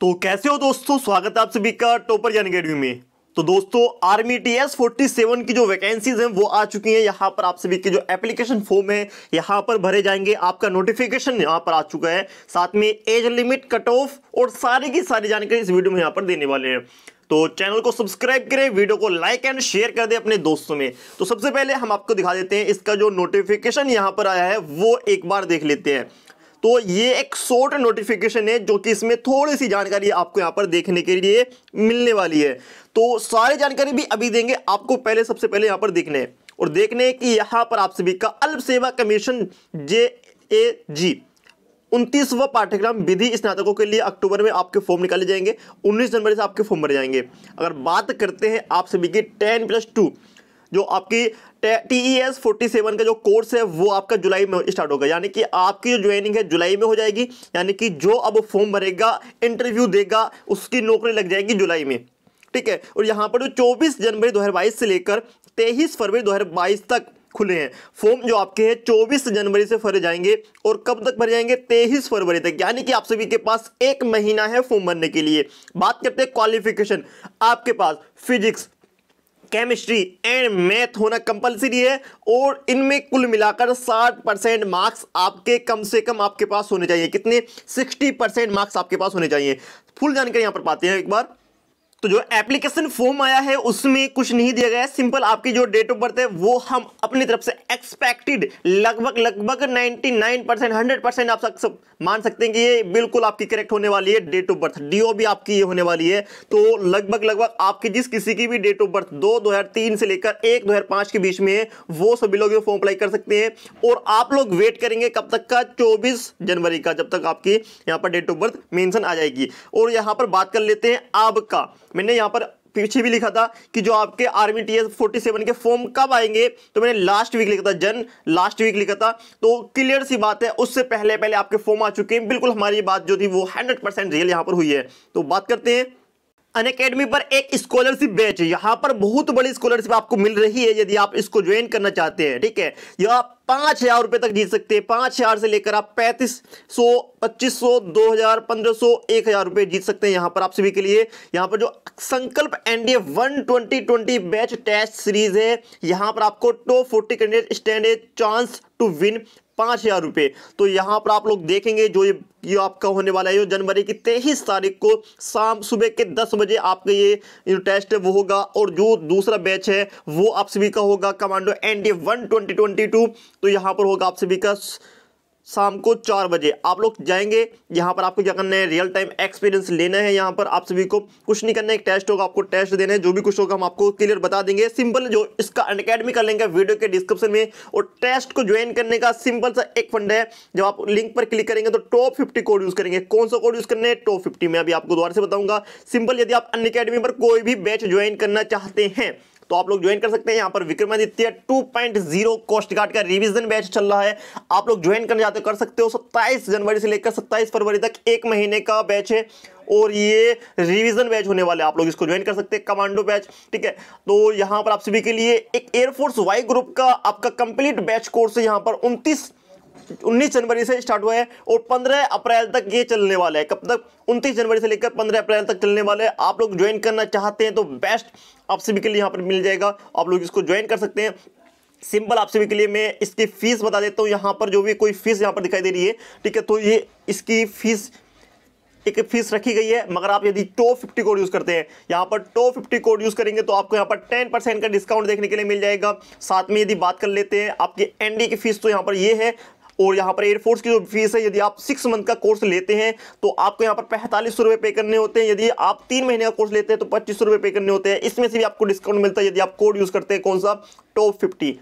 तो कैसे हो दोस्तों स्वागत है आप सभी का टोपर जन अकेडमी में तो दोस्तों army T S forty seven की जो वैकेंसीज हैं वो आ चुकी हैं यहाँ पर आप सभी के जो एप्लीकेशन फॉर्म है यहाँ पर भरे जाएंगे आपका नोटिफिकेशन यहाँ पर आ चुका है साथ में एज लिमिट कट ऑफ और सारी की सारी जानकारी इस वीडियो में यहाँ पर देने वाले हैं तो चैनल को सब्सक्राइब करें वीडियो को लाइक एंड शेयर कर दें अपने दोस्तों में तो सबसे पहले हम आपको दिखा देते हैं इसका जो नोटिफिकेशन यहाँ पर आया है वो एक बार देख लेते हैं तो ये एक शॉर्ट नोटिफिकेशन है जो कि इसमें थोड़ी सी जानकारी आपको यहाँ पर देखने के लिए मिलने वाली है तो सारी जानकारी भी अभी देंगे आपको पहले सबसे पहले यहाँ पर देखने और देखने कि यहाँ पर आप सभी का अल्प सेवा कमीशन जे ए जी उनतीसवा पाठ्यक्रम विधि स्नातकों के लिए अक्टूबर में आपके फॉर्म निकाले जाएंगे 19 जनवरी से आपके फॉर्म भरे जाएंगे अगर बात करते हैं आप सभी की 10 प्लस टू जो आपकी T E S forty seven का जो कोर्स है वो आपका जुलाई में स्टार्ट होगा यानी कि आपकी जो ज्वाइनिंग है जुलाई में हो जाएगी यानी कि जो अब फॉर्म भरेगा इंटरव्यू देगा उसकी नौकरी लग जाएगी जुलाई में ठीक है और यहाँ पर जो चौबीस जनवरी 2022 से लेकर तेईस फरवरी 2022 तक खुले हैं फॉर्म जो आपके हैं चौबीस जनवरी से भरे जाएंगे और कब तक भरे जाएंगे तेईस फरवरी तक यानी कि आप सभी के पास एक महीना है फॉर्म भरने के लिए बात करते हैं क्वालिफिकेशन आपके पास फिजिक्स केमिस्ट्री एंड मैथ होना कंपलसरी है और इनमें कुल मिलाकर 60 परसेंट मार्क्स आपके कम से कम आपके पास होने चाहिए कितने 60 परसेंट मार्क्स आपके पास होने चाहिए फुल जानकारी यहां पर पाते हैं एक बार तो जो एप्लीकेशन फॉर्म आया है उसमें कुछ नहीं दिया गया है सिंपल आपकी जो डेट ऑफ बर्थ है वो हम अपनी तरफ से एक्सपेक्टेड लगभग लगभग 99 परसेंट हंड्रेड परसेंट आप सब मान सकते हैं कि ये बिल्कुल आपकी करेक्ट होने वाली है डेट ऑफ बर्थ डीओ भी आपकी ये होने वाली है तो लगभग लगभग आपकी जिस किसी की भी डेट ऑफ बर्थ दो दो से लेकर एक दो के बीच में है वो सभी लोग ये फॉर्म अप्लाई कर सकते हैं और आप लोग वेट करेंगे कब तक का चौबीस जनवरी का जब तक आपकी यहाँ पर डेट ऑफ बर्थ मेंशन आ जाएगी और यहाँ पर बात कर लेते हैं आपका मैंने यहाँ पर पीछे भी लिखा था कि जो आपके army T S forty seven के फॉर्म कब आएंगे तो मैंने लास्ट वीक लिखा था जन लास्ट वीक लिखा था तो क्लियर सी बात है उससे पहले पहले आपके फॉर्म आ चुके हैं बिल्कुल हमारी बात जो थी वो हंड्रेड परसेंट रियल यहाँ पर हुई है तो बात करते हैं अनकेडमी पर एक स्कॉलरशिप बैच है यहाँ पर बहुत बड़ी स्कॉलरशिप आपको मिल रही है यदि आप इसको ज्वाइन करना चाहते हैं ठीक है यह आप पाँच हज़ार रुपये तक जीत सकते हैं पाँच हज़ार से लेकर आप पैंतीस सौ पच्चीस सौ दो हज़ार पंद्रह सौ एक हज़ार रुपये जीत सकते हैं यहाँ पर आप सभी के लिए यहाँ पर जो Sankalp NDA one twenty twenty batch test series है यहाँ पर आपको top forty candidate stand chance to win पाँच हज़ार रुपये तो यहाँ पर आप लोग देखेंगे जो ये ये आपका होने वाला है जनवरी की तेईस तारीख को शाम सुबह के दस बजे आपका ये जो टेस्ट है वो होगा और जो दूसरा बैच है वो आप सभी का होगा commando N D one twenty twenty two तो यहाँ पर होगा आप सभी का शाम को चार बजे आप लोग जाएंगे यहाँ पर आपको क्या करना है रियल टाइम एक्सपीरियंस लेना है यहाँ पर आप सभी को कुछ नहीं करना है एक टेस्ट होगा आपको टेस्ट देना है जो भी कुछ होगा हम आपको क्लियर बता देंगे सिंपल जो इसका अनकेडमी का लिंक है वीडियो के डिस्क्रिप्शन में और टेस्ट को ज्वाइन करने का सिंपल सा एक फंड है जब आप लिंक पर क्लिक करेंगे तो टॉप फिफ्टी कोड यूज करेंगे कौन सा कोड यूज करना है टॉप फिफ्टी में अभी आपको दोबारा से बताऊंगा सिंपल यदि आप अनकेडमी पर कोई भी बैच ज्वाइन करना चाहते हैं तो आप लोग ज्वाइन कर सकते हैं यहाँ पर विक्रमादित्य 2.0 कोस्ट गार्ड का रिवीजन बैच चल रहा है आप लोग ज्वाइन करना जाते कर सकते हो 27 जनवरी से लेकर 27 फरवरी तक एक महीने का बैच है और ये रिवीजन बैच होने वाले आप लोग इसको ज्वाइन कर सकते हैं कमांडो बैच ठीक है तो यहाँ पर आप सभी के लिए एक एयरफोर्स वाई ग्रुप का आपका कंप्लीट बैच कोर्स है यहाँ पर उनतीस 19 जनवरी से स्टार्ट हुआ है और 15 अप्रैल तक ये चलने वाला है कब तक 29 जनवरी से लेकर 15 अप्रैल तक चलने वाला है आप लोग ज्वाइन करना चाहते हैं तो बेस्ट आप सभी के लिए यहाँ पर मिल जाएगा आप लोग इसको ज्वाइन कर सकते हैं सिंपल आप सभी के लिए मैं इसकी फ़ीस बता देता हूँ यहाँ पर जो भी कोई फ़ीस यहाँ पर दिखाई दे रही है ठीक है तो ये इसकी फ़ीस एक फीस रखी गई है मगर आप यदि टो फिफ्टी कोड यूज़ करते हैं यहाँ पर टो फिफ्टी कोड यूज़ करेंगे तो आपको यहाँ पर टेन परसेंट का डिस्काउंट देखने के लिए मिल जाएगा साथ में यदि बात कर लेते हैं आपके एनडी की फीस तो यहाँ पर ये है और यहाँ पर एयरफोर्स की जो फीस है यदि आप सिक्स मंथ का कोर्स लेते हैं तो आपको यहाँ पर पैंतालीस सौ पे करने होते हैं यदि आप तीन महीने का कोर्स लेते हैं तो पच्चीस सौ पे करने होते हैं इसमें से भी आपको डिस्काउंट मिलता है यदि आप कोड यूज़ करते हैं कौन सा टॉप फिफ्टी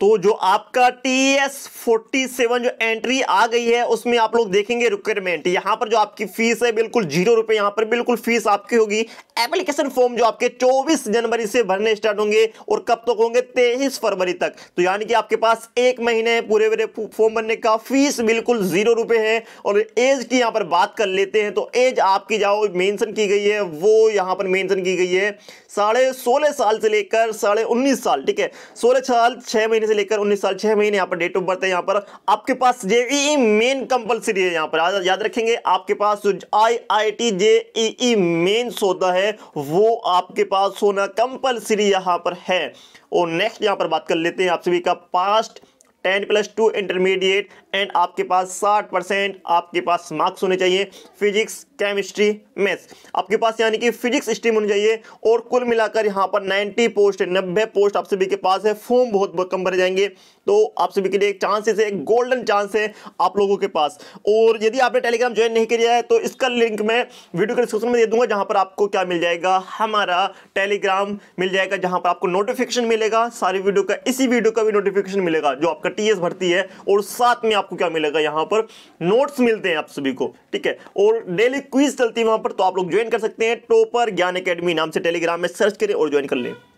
तो जो आपका टी एस फोर्टी सेवन जो एंट्री आ गई है उसमें आप लोग देखेंगे रिक्वायरमेंट यहां पर जो आपकी फीस है बिल्कुल जीरो रुपए यहां पर बिल्कुल फीस आपकी होगी एप्लीकेशन फॉर्म जो आपके 24 जनवरी से भरने स्टार्ट होंगे और कब तक तो होंगे 23 फरवरी तक तो यानी कि आपके पास एक महीने पूरे फॉर्म भरने का फीस बिल्कुल जीरो रुपए है और एज की यहां पर बात कर लेते हैं तो एज आपकी जाओ मेंशन की गई है वो यहां पर मेंशन की गई है साढ़े सोलह साल से लेकर साढ़े उन्नीस साल ठीक है सोलह साल छह महीने से लेकर उन्नीस साल छह महीने यहाँ पर डेट ऑफ बर्थ है यहाँ पर आपके पास जेई मेन कंपलसरी है यहाँ पर याद रखेंगे आपके पास I I T JEE mains होता है वो आपके पास होना कंपलसरी यहां पर है और नेक्स्ट यहां पर बात कर लेते हैं आप सभी का past ten plus two intermediate and आपके पास साठ परसेंट आपके पास मार्क्स होने चाहिए फिजिक्स केमिस्ट्री मैथ्स आपके पास यानी कि फिजिक्स स्ट्रीम होनी चाहिए और कुल मिलाकर यहाँ पर नाइन्टी पोस्ट नब्बे पोस्ट आप सभी के पास है फॉर्म बहुत बहुत कम भरे जाएंगे तो आप सभी के लिए एक चांसेस है एक गोल्डन चांस है आप लोगों के पास और यदि आपने टेलीग्राम ज्वाइन नहीं किया है तो इसका लिंक मैं वीडियो के डिस्क्रिप्शन में दे दूंगा जहाँ पर आपको क्या मिल जाएगा हमारा टेलीग्राम मिल जाएगा जहाँ पर आपको नोटिफिकेशन मिलेगा सारी वीडियो का इसी वीडियो का भी नोटिफिकेशन मिलेगा जो आपका आपका टीएस भर्ती है और साथ में आपको क्या मिलेगा यहां पर नोट्स मिलते हैं आप सभी को ठीक है और डेली क्विज चलती है वहां पर तो आप लोग ज्वाइन कर सकते हैं टोपर ज्ञान अकेडमी नाम से टेलीग्राम में सर्च करें और ज्वाइन कर लें